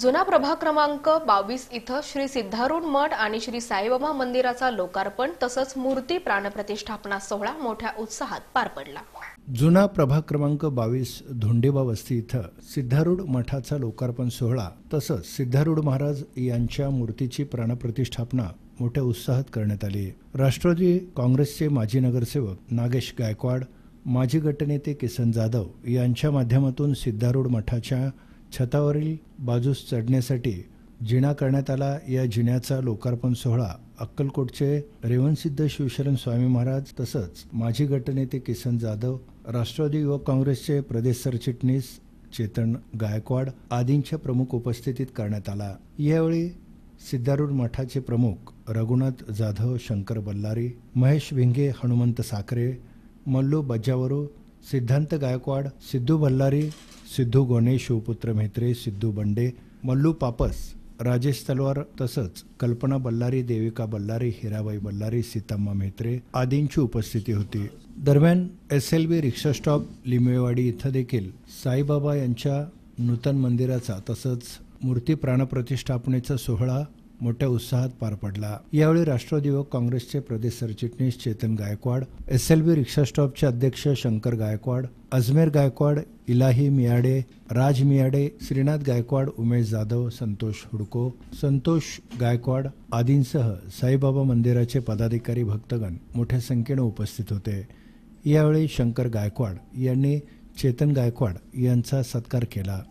जुना प्रभाग क्रमांक बावीस इथं श्री सिद्धारूढ मठ आणि श्री साईबाबा मंदिराचा लोकार्पण तसंच मूर्ती प्राणप्रतिष्ठापना सोहळा मोठ्या उत्साहात पार पडला जुना प्रभाग क्रमांक बावीस धोंडेबा वस्ती इथं सिद्धारूढ मठाचा लोकार्पण सोहळा तसंच सिद्धारूढ महाराज यांच्या मूर्तीची प्राणप्रतिष्ठापना मोठ्या उत्साहात करण्यात आली राष्ट्रवादी काँग्रेसचे माजी नगरसेवक नागेश गायकवाड माजी गटनेते किसन जाधव यांच्या माध्यमातून सिद्धारूढ मठाच्या छतावरील बाजूस चढण्यासाठी जिणा करण्यात आला या जिण्याचा लोकार्पण सोहळा अक्कलकोटचे रेवनसिद्ध शिवशरण स्वामी महाराज तसंच माजी गटनेते किसन जाधव राष्ट्रवादी युवक काँग्रेसचे प्रदेश सरचिटणीस चेतन गायकवाड आदींच्या प्रमुख उपस्थितीत करण्यात आला यावेळी सिद्धारूढ मठाचे प्रमुख रघुनाथ जाधव शंकर बल्लारी महेश भिंगे हनुमंत साखरे मल्लू बज्जावरू सिद्धांत गायकवाड सिद्धू बल्लारी सिद्धू गोने शिवपुत्र म्हेत्रे सिद्धू बंडे मल्लू पापस राजेश तलवार तसंच कल्पना बल्लारी देविका बल्लारी हिराबाई बल्लारी सीताम्मा म्हेत्रे आदींची उपस्थिती होती दरम्यान S L B rickshaw stop Limewadi इथं देखील साईबाबा यांच्या नूतन मंदिराचा तसंच मूर्ती प्राणप्रतिष्ठापनेचा सोहळा मोठ्या उत्साहात पार पडला यावेळी राष्ट्रवादी युवक काँग्रेसचे प्रदेश सरचिटणीस Chetan Gaikwad S L B rickshaw स्टॉपचे अध्यक्ष शंकर गायकवाड अजमेर गायकवाड इलाही मियाडे राज मियाडे श्रीनाथ गायकवाड उमेश जाधव संतोष हुडको संतोष गायकवाड आदींसह साईबाबा मंदिराचे पदाधिकारी भक्तगण मोठ्या संख्येनं उपस्थित होते यावेळी शंकर गायकवाड यांनी चेतन गायकवाड यांचा सत्कार केला